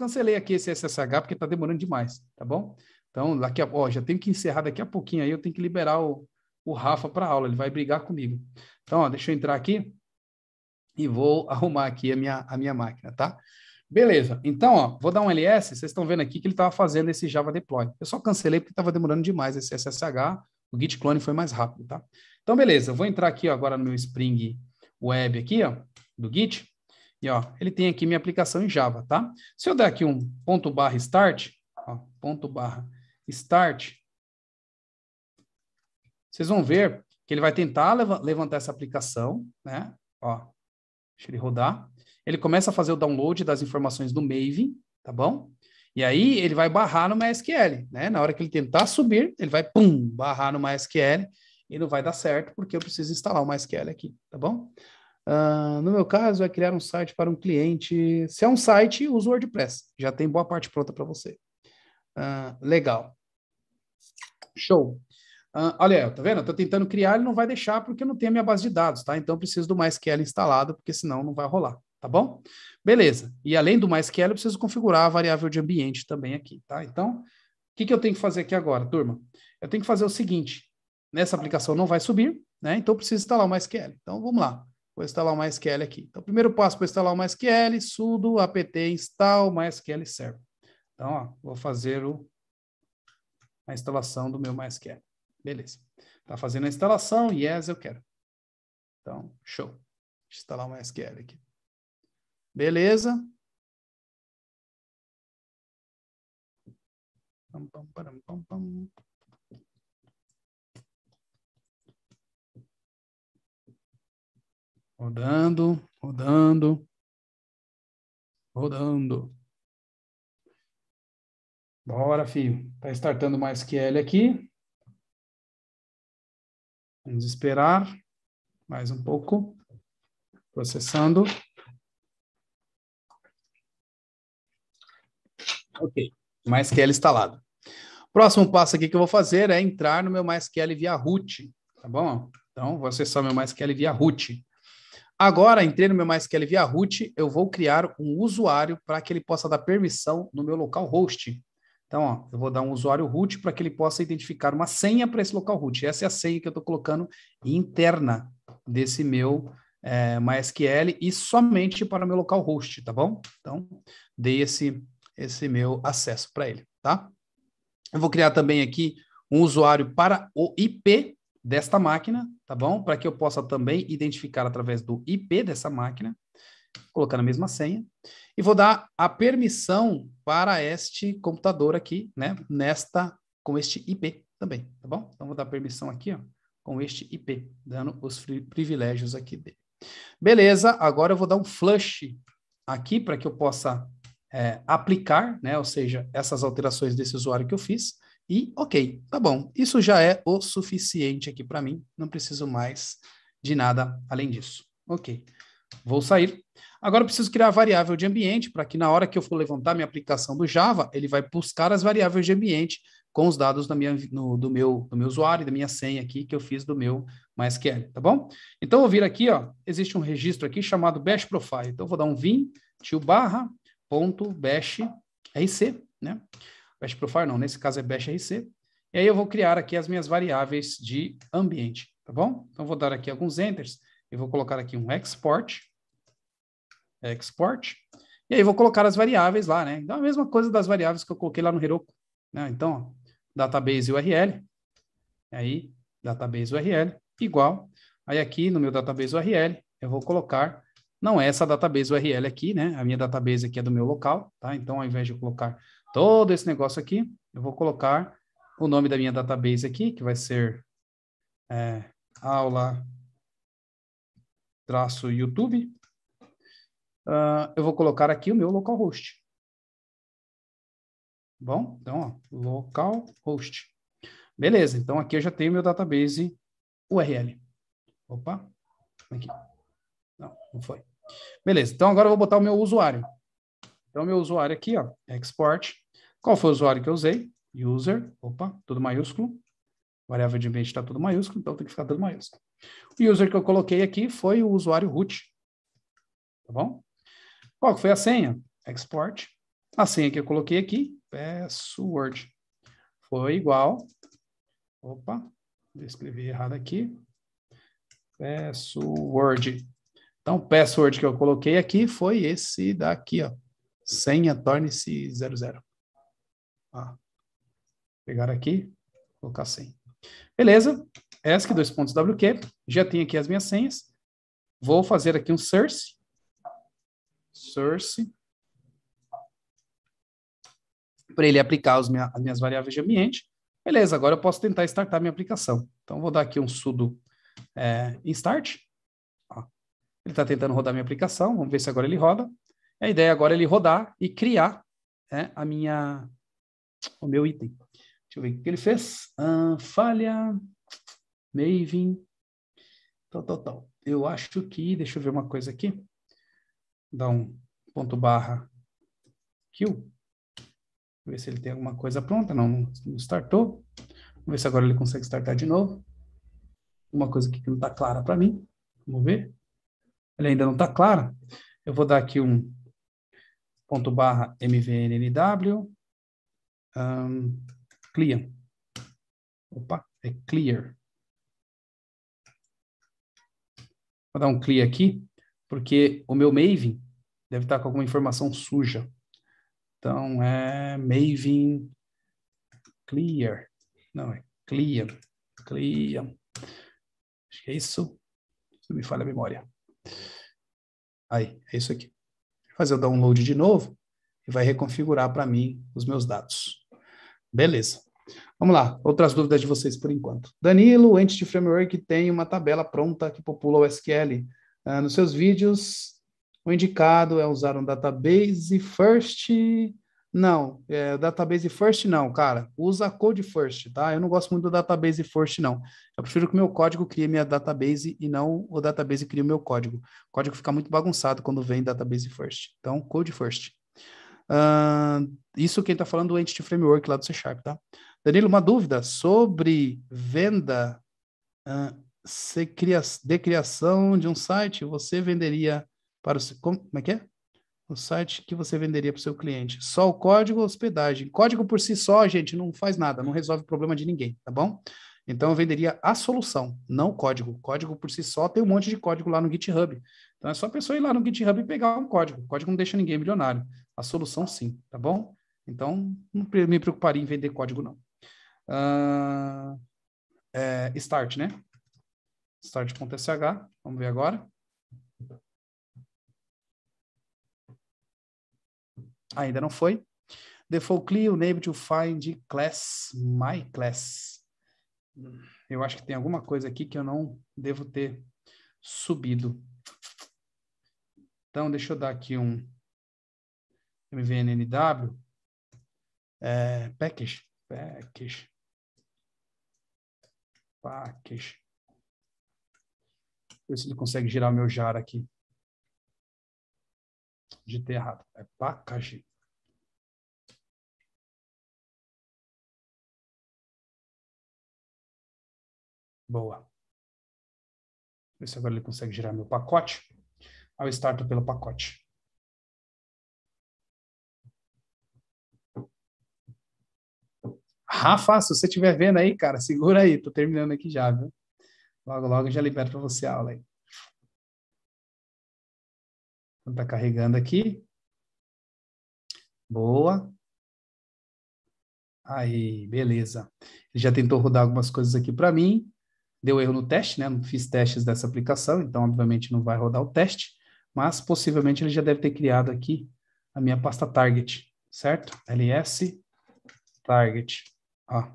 cancelei aqui esse SSH porque está demorando demais, tá bom? Então, daqui a, ó, já tenho que encerrar daqui a pouquinho aí, eu tenho que liberar o, o Rafa para aula, ele vai brigar comigo. Então, ó, deixa eu entrar aqui e vou arrumar aqui a minha, a minha máquina, tá? Beleza. Então, ó, vou dar um LS, vocês estão vendo aqui que ele estava fazendo esse Java deploy. Eu só cancelei porque estava demorando demais esse SSH, o git clone foi mais rápido, tá? Então, beleza. Vou entrar aqui ó, agora no meu Spring Web aqui, ó, do git. E ó, ele tem aqui minha aplicação em Java, tá? Se eu der aqui um ponto barra start, ó, ponto barra start, vocês vão ver que ele vai tentar levantar essa aplicação, né? Ó, deixa ele rodar. Ele começa a fazer o download das informações do Maven, tá bom? E aí ele vai barrar no MySQL, né? Na hora que ele tentar subir, ele vai pum, barrar no MySQL e não vai dar certo porque eu preciso instalar o MySQL aqui, tá bom? Uh, no meu caso, é criar um site para um cliente. Se é um site, usa o WordPress. Já tem boa parte pronta para você. Uh, legal. Show. Uh, olha, tá vendo? Estou tô tentando criar, ele não vai deixar porque eu não tenho a minha base de dados, tá? Então eu preciso do MySQL instalado, porque senão não vai rolar, tá bom? Beleza. E além do MySQL, eu preciso configurar a variável de ambiente também aqui, tá? Então, o que, que eu tenho que fazer aqui agora, turma? Eu tenho que fazer o seguinte. Nessa aplicação não vai subir, né? Então eu preciso instalar o MySQL. Então vamos lá. Vou instalar o MySQL aqui. Então, primeiro passo para instalar o MySQL. sudo apt install MySQL server. Então, ó, vou fazer o, a instalação do meu MySQL. Beleza. Está fazendo a instalação, yes, eu quero. Então, show. Deixa eu instalar o MySQL aqui. Beleza. Rodando, rodando, rodando. Bora, filho. está startando mais que L aqui. Vamos esperar mais um pouco. Processando. Ok. MySQL instalado. Próximo passo aqui que eu vou fazer é entrar no meu MySQL via root, tá bom? Então, vou acessar meu MySQL via root. Agora, entrei no meu MySQL via root, eu vou criar um usuário para que ele possa dar permissão no meu local host. Então, ó, eu vou dar um usuário root para que ele possa identificar uma senha para esse local root. Essa é a senha que eu estou colocando interna desse meu é, MySQL e somente para o meu local host, tá bom? Então, dei esse, esse meu acesso para ele, tá? Eu vou criar também aqui um usuário para o IP desta máquina, tá bom? Para que eu possa também identificar através do IP dessa máquina, colocando a mesma senha, e vou dar a permissão para este computador aqui, né? Nesta, com este IP também, tá bom? Então vou dar permissão aqui, ó, com este IP, dando os privilégios aqui dele. Beleza, agora eu vou dar um flush aqui para que eu possa é, aplicar, né? Ou seja, essas alterações desse usuário que eu fiz. E ok, tá bom. Isso já é o suficiente aqui para mim. Não preciso mais de nada além disso. Ok, vou sair. Agora preciso criar a variável de ambiente para que na hora que eu for levantar minha aplicação do Java, ele vai buscar as variáveis de ambiente com os dados da minha, no, do, meu, do meu usuário, da minha senha aqui que eu fiz do meu MySQL, tá bom? Então, eu vir aqui, ó, existe um registro aqui chamado bash profile. Então, eu vou dar um vim tio barra ponto bash rc, né? Bash Profile não, nesse caso é Bash RC. E aí eu vou criar aqui as minhas variáveis de ambiente, tá bom? Então vou dar aqui alguns enters, e vou colocar aqui um export, export, e aí vou colocar as variáveis lá, né? Então a mesma coisa das variáveis que eu coloquei lá no Heroku, né? Então, ó, database URL, aí database URL igual, aí aqui no meu database URL eu vou colocar não é essa database URL aqui, né? A minha database aqui é do meu local, tá? Então, ao invés de colocar todo esse negócio aqui, eu vou colocar o nome da minha database aqui, que vai ser é, aula traço YouTube. Uh, eu vou colocar aqui o meu localhost. Bom, então, ó, localhost. Beleza, então aqui eu já tenho meu database URL. Opa, aqui. Não, não foi. Beleza, então agora eu vou botar o meu usuário. Então, meu usuário aqui, ó, é export. Qual foi o usuário que eu usei? User, opa, tudo maiúsculo. Variável de ambiente está tudo maiúsculo, então tem que ficar tudo maiúsculo. O user que eu coloquei aqui foi o usuário root. Tá bom? Qual foi a senha? Export. A senha que eu coloquei aqui, password, foi igual. Opa, escrevi errado aqui. Password. Então, o password que eu coloquei aqui foi esse daqui, ó senha torne-se 00. Ah. Pegar aqui, colocar 100. Beleza, ESC, dois pontos WQ, já tenho aqui as minhas senhas. Vou fazer aqui um source. Source. Para ele aplicar minha, as minhas variáveis de ambiente. Beleza, agora eu posso tentar startar minha aplicação. Então, vou dar aqui um sudo é, start. Ó. Ele está tentando rodar minha aplicação. Vamos ver se agora ele roda. A ideia agora é ele rodar e criar né, a minha, o meu item. Deixa eu ver o que ele fez. Ah, falha, Maven, tal, tal, tal. Eu acho que, deixa eu ver uma coisa aqui. Dá um ponto barra kill. Ver se ele tem alguma coisa pronta. Não, não startou. Vamos ver se agora ele consegue startar de novo. Uma coisa aqui que não está clara para mim. Vamos ver. Ele ainda não está clara. Eu vou dar aqui um ponto barra mvnnw um, clear. Opa, é clear. Vou dar um clear aqui, porque o meu Maven deve estar com alguma informação suja. Então é Maven clear. Não, é clear. Clear. Acho que é isso. Se me falha a memória. Aí, é isso aqui fazer o download de novo e vai reconfigurar para mim os meus dados. Beleza. Vamos lá, outras dúvidas de vocês por enquanto. Danilo, Entity Framework, tem uma tabela pronta que popula o SQL. Ah, nos seus vídeos, o indicado é usar um database first não, é, database first não, cara. Usa code first, tá? Eu não gosto muito do database first, não. Eu prefiro que o meu código crie minha database e não o database crie o meu código. O código fica muito bagunçado quando vem database first. Então, code first. Uh, isso quem está falando do é Entity Framework lá do C Sharp, tá? Danilo, uma dúvida sobre venda uh, de criação de um site. Você venderia para o... Como, como é que é? O site que você venderia para o seu cliente. Só o código hospedagem. Código por si só, gente, não faz nada, não resolve o problema de ninguém, tá bom? Então eu venderia a solução, não o código. Código por si só tem um monte de código lá no GitHub. Então é só a pessoa ir lá no GitHub e pegar um código. O código não deixa ninguém milionário. A solução sim, tá bom? Então não me preocuparia em vender código não. Uh, é, start, né? Start.sh, vamos ver agora. Ainda não foi. Default o name to find class, my class. Eu acho que tem alguma coisa aqui que eu não devo ter subido. Então, deixa eu dar aqui um MVNNW. É, package. Package. Package. Ver se ele consegue girar o meu jar aqui ter errado. É Pacagi. Boa. Ver se agora ele consegue girar meu pacote. Ao start pelo pacote. Rafa, se você estiver vendo aí, cara, segura aí. Tô terminando aqui já, viu? Logo, logo já libero para você a aula aí. Está carregando aqui. Boa. Aí, beleza. Ele já tentou rodar algumas coisas aqui para mim. Deu erro no teste, né? Não fiz testes dessa aplicação, então obviamente não vai rodar o teste, mas possivelmente ele já deve ter criado aqui a minha pasta target, certo? ls target. Ó.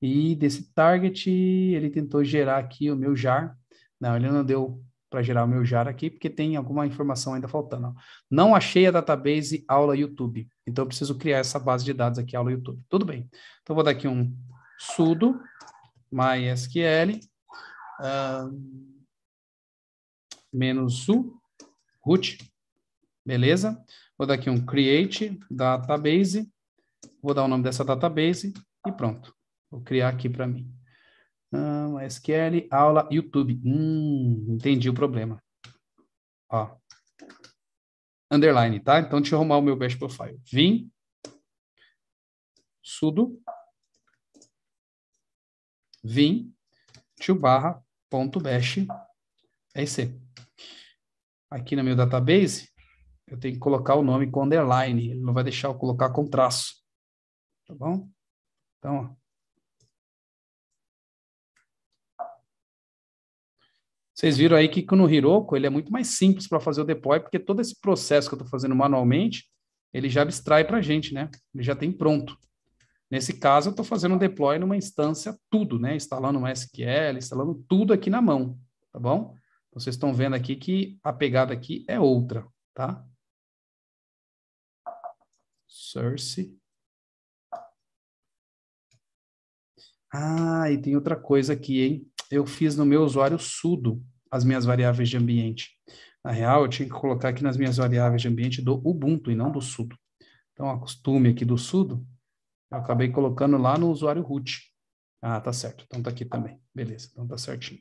E desse target, ele tentou gerar aqui o meu jar. Não, ele não deu para gerar o meu JAR aqui, porque tem alguma informação ainda faltando. Não achei a database aula YouTube, então eu preciso criar essa base de dados aqui, aula YouTube. Tudo bem. Então, vou dar aqui um sudo mysql menos u root, beleza? Vou dar aqui um create database, vou dar o nome dessa database e pronto. Vou criar aqui para mim. Ah, MySQL, aula, YouTube. Hum, entendi o problema. Ó. Underline, tá? Então, deixa eu arrumar o meu bash profile. Vim. Sudo. Vim. Tio barra. Ponto bash. RC. Aqui no meu database, eu tenho que colocar o nome com underline. Ele não vai deixar eu colocar com traço. Tá bom? Então, ó. Vocês viram aí que no Hiroko ele é muito mais simples para fazer o deploy, porque todo esse processo que eu estou fazendo manualmente, ele já abstrai para a gente, né? Ele já tem pronto. Nesse caso, eu estou fazendo um deploy numa instância tudo, né? Instalando um SQL, instalando tudo aqui na mão, tá bom? Então, vocês estão vendo aqui que a pegada aqui é outra, tá? Source. Ah, e tem outra coisa aqui, hein? eu fiz no meu usuário sudo as minhas variáveis de ambiente. Na real, eu tinha que colocar aqui nas minhas variáveis de ambiente do Ubuntu e não do sudo. Então, acostume aqui do sudo, eu acabei colocando lá no usuário root. Ah, tá certo. Então, tá aqui também. Beleza, então tá certinho.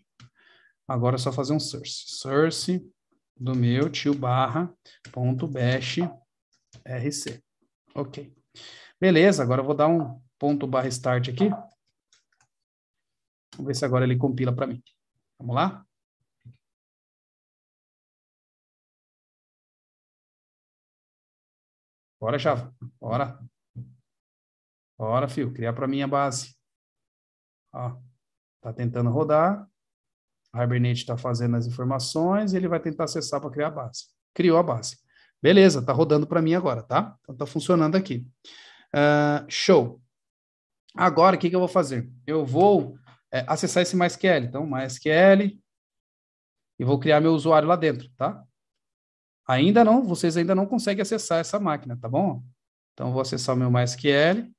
Agora é só fazer um source. Source do meu tio barra ponto bash rc. Ok. Beleza, agora eu vou dar um ponto barra start aqui. Vamos ver se agora ele compila para mim. Vamos lá? Bora, Java. Bora. Bora, fio. Criar para mim a base. Ó, tá tentando rodar. A Hibernate está fazendo as informações e ele vai tentar acessar para criar a base. Criou a base. Beleza, tá rodando para mim agora, tá? Então tá funcionando aqui. Uh, show. Agora, o que, que eu vou fazer? Eu vou é, acessar esse MySQL. Então, MySQL, e vou criar meu usuário lá dentro, tá? Ainda não, vocês ainda não conseguem acessar essa máquina, tá bom? Então, vou acessar o meu MySQL.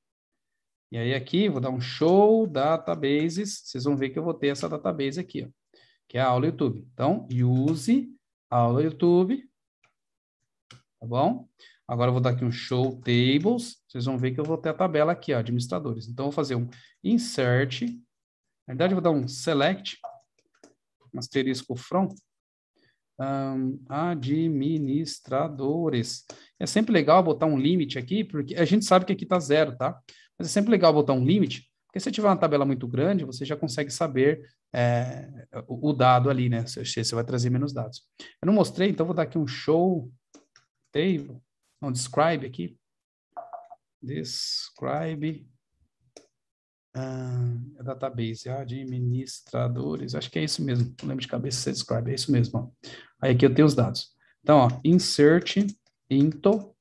E aí aqui, vou dar um show databases. Vocês vão ver que eu vou ter essa database aqui, ó, que é a aula YouTube. Então, use aula YouTube. Tá bom? Agora eu vou dar aqui um show tables. Vocês vão ver que eu vou ter a tabela aqui, ó, administradores. Então, eu vou fazer um insert na verdade, eu vou dar um select, um asterisco from, um, administradores. É sempre legal botar um limite aqui, porque a gente sabe que aqui está zero, tá? Mas é sempre legal botar um limite, porque se tiver uma tabela muito grande, você já consegue saber é, o, o dado ali, né? Se você vai trazer menos dados. Eu não mostrei, então vou dar aqui um show table, um describe aqui. Describe ah, database, ah, administradores, acho que é isso mesmo. Não lembro de cabeça se describe, é isso mesmo. Ó. Aí aqui eu tenho os dados. Então, ó, insert into,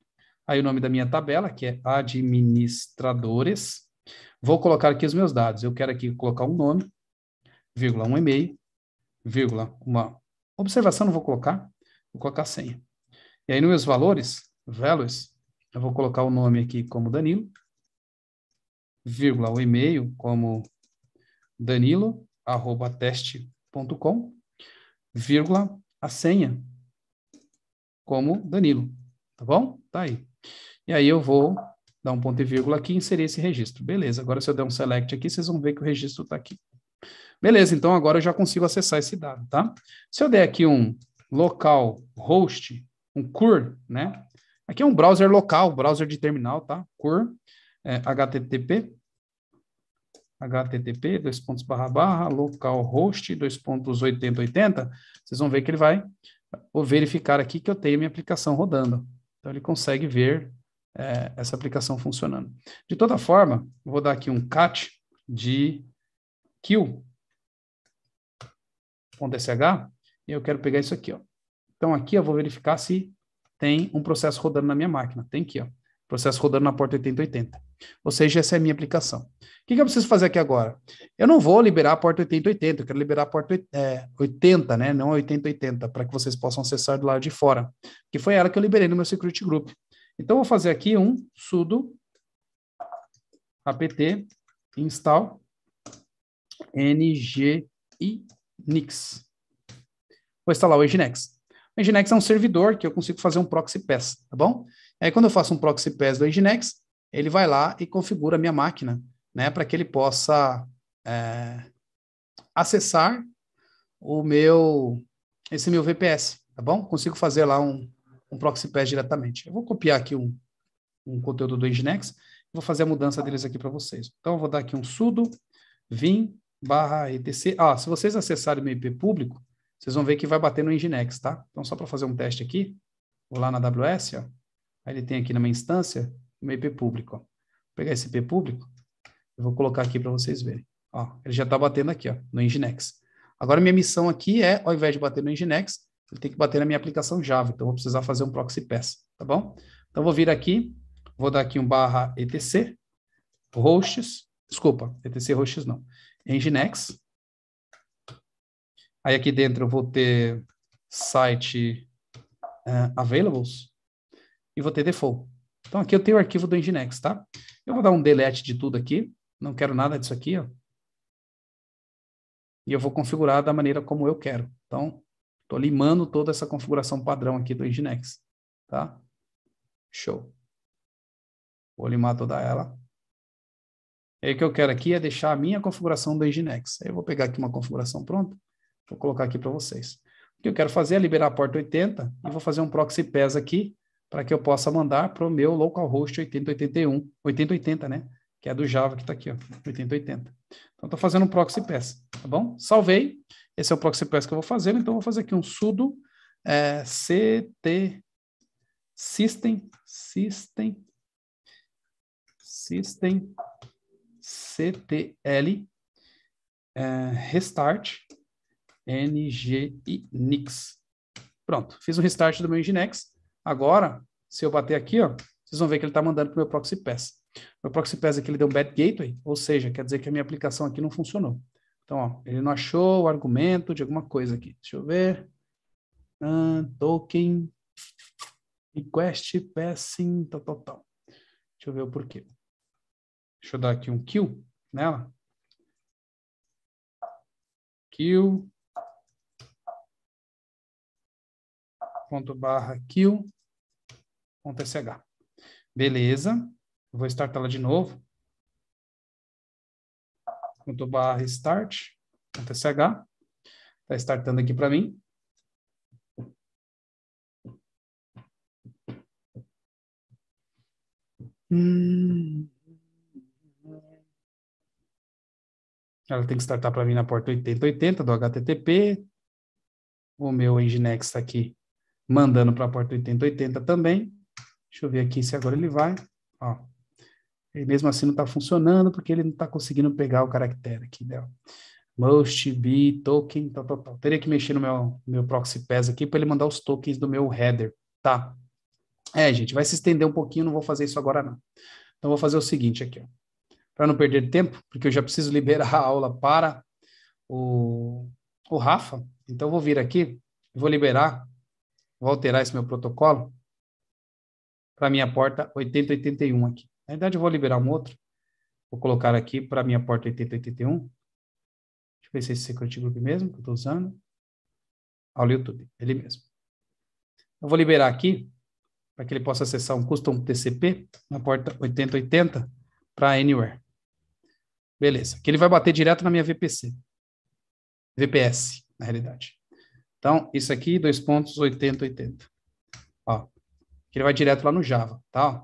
aí o nome da minha tabela, que é administradores. Vou colocar aqui os meus dados. Eu quero aqui colocar um nome, vírgula, um e-mail, vírgula, uma observação, não vou colocar, vou colocar senha. E aí, nos meus valores, values, eu vou colocar o nome aqui como Danilo, vírgula, o e-mail como danilo@teste.com, vírgula, a senha como Danilo, tá bom? Tá aí. E aí eu vou dar um ponto e vírgula aqui e inserir esse registro. Beleza, agora se eu der um select aqui, vocês vão ver que o registro está aqui. Beleza, então agora eu já consigo acessar esse dado, tá? Se eu der aqui um local host, um CUR, né? Aqui é um browser local, browser de terminal, tá? CUR, é, HTTP, http dois pontos barra barra localhost dois pontos 8080, vocês vão ver que ele vai verificar aqui que eu tenho minha aplicação rodando. Então ele consegue ver é, essa aplicação funcionando. De toda forma, vou dar aqui um cat de kill.sh e eu quero pegar isso aqui. Ó. Então aqui eu vou verificar se tem um processo rodando na minha máquina. Tem aqui, ó, processo rodando na porta 8080. Ou seja, essa é a minha aplicação. O que, que eu preciso fazer aqui agora? Eu não vou liberar a porta 8080, eu quero liberar a porta é, 80, né? Não a 8080, para que vocês possam acessar do lado de fora, que foi ela que eu liberei no meu security group. Então, eu vou fazer aqui um sudo apt install nginx. Vou instalar o Nginx. O Nginx é um servidor que eu consigo fazer um proxy pass, tá bom? Aí, quando eu faço um proxy pass do Nginx, ele vai lá e configura a minha máquina, né, para que ele possa é, acessar o meu esse meu VPS, tá bom? Consigo fazer lá um, um proxy pass diretamente. Eu vou copiar aqui um, um conteúdo do Nginx, vou fazer a mudança deles aqui para vocês. Então eu vou dar aqui um sudo vim barra etc. Ah, se vocês acessarem o meu IP público, vocês vão ver que vai bater no Nginx, tá? Então só para fazer um teste aqui, vou lá na AWS, ó. Aí ele tem aqui na minha instância, meu IP público. Ó. Vou pegar esse IP público, eu vou colocar aqui para vocês verem. Ó, ele já está batendo aqui, ó, no Nginx. Agora, minha missão aqui é, ao invés de bater no Nginx, ele tem que bater na minha aplicação Java. Então, vou precisar fazer um proxy pass, tá bom? Então, vou vir aqui, vou dar aqui um barra etc, hosts, desculpa, etc hosts não, Nginx. Aí, aqui dentro, eu vou ter site uh, eh, availables e vou ter default. Então, aqui eu tenho o arquivo do Nginx, tá? Eu vou dar um delete de tudo aqui. Não quero nada disso aqui, ó. E eu vou configurar da maneira como eu quero. Então, estou limando toda essa configuração padrão aqui do Nginx, tá? Show. Vou limar toda ela. E aí, o que eu quero aqui é deixar a minha configuração do Nginx. Aí eu vou pegar aqui uma configuração pronta, vou colocar aqui para vocês. O que eu quero fazer é liberar a porta 80 e vou fazer um proxy PES aqui para que eu possa mandar para o meu localhost 8081, 8080, né? Que é do Java que está aqui, ó, 8080. Então, estou fazendo um proxy pass, tá bom? Salvei. Esse é o proxy pass que eu vou fazer. Então, eu vou fazer aqui um sudo é, ct system, system, system, ctl, é, restart, ng nix. Pronto, fiz um restart do meu Nginx Agora, se eu bater aqui, ó, vocês vão ver que ele está mandando para o meu proxy pass. Meu proxy pass aqui ele deu um bad gateway, ou seja, quer dizer que a minha aplicação aqui não funcionou. Então, ó, ele não achou o argumento de alguma coisa aqui. Deixa eu ver. Uh, token request passing tal, tal, tal. Deixa eu ver o porquê. Deixa eu dar aqui um kill nela. Kill. Ponto barra kill. .sh. Beleza. Vou startar ela de novo. Ponto barra start, .sh. Está startando aqui para mim. Hum. Ela tem que startar para mim na porta 8080 do HTTP. O meu Nginx está aqui mandando para a porta 8080 também. Deixa eu ver aqui se agora ele vai. Ó. Ele mesmo assim não está funcionando porque ele não está conseguindo pegar o caractere aqui, né? Most be token, tal, tal, tal. Teria que mexer no meu, meu proxy pass aqui para ele mandar os tokens do meu header, tá? É, gente, vai se estender um pouquinho, não vou fazer isso agora não. Então, vou fazer o seguinte aqui, para não perder tempo, porque eu já preciso liberar a aula para o, o Rafa. Então, vou vir aqui, vou liberar, vou alterar esse meu protocolo para minha porta 8081 aqui. Na verdade, eu vou liberar um outro. Vou colocar aqui para minha porta 8081. Deixa eu ver se é esse security group é mesmo que eu estou usando. Olha o YouTube, ele mesmo. Eu vou liberar aqui para que ele possa acessar um custom TCP na porta 8080 para Anywhere. Beleza, que ele vai bater direto na minha VPC. VPS, na realidade. Então, isso aqui, dois pontos, 8080 que ele vai direto lá no Java, tá?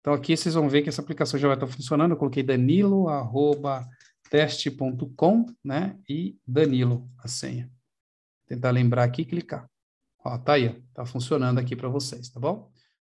Então aqui vocês vão ver que essa aplicação já vai estar funcionando. Eu coloquei danilo@teste.com, né? E Danilo a senha. Tentar lembrar aqui e clicar. Ó, tá aí, ó, tá funcionando aqui para vocês, tá bom?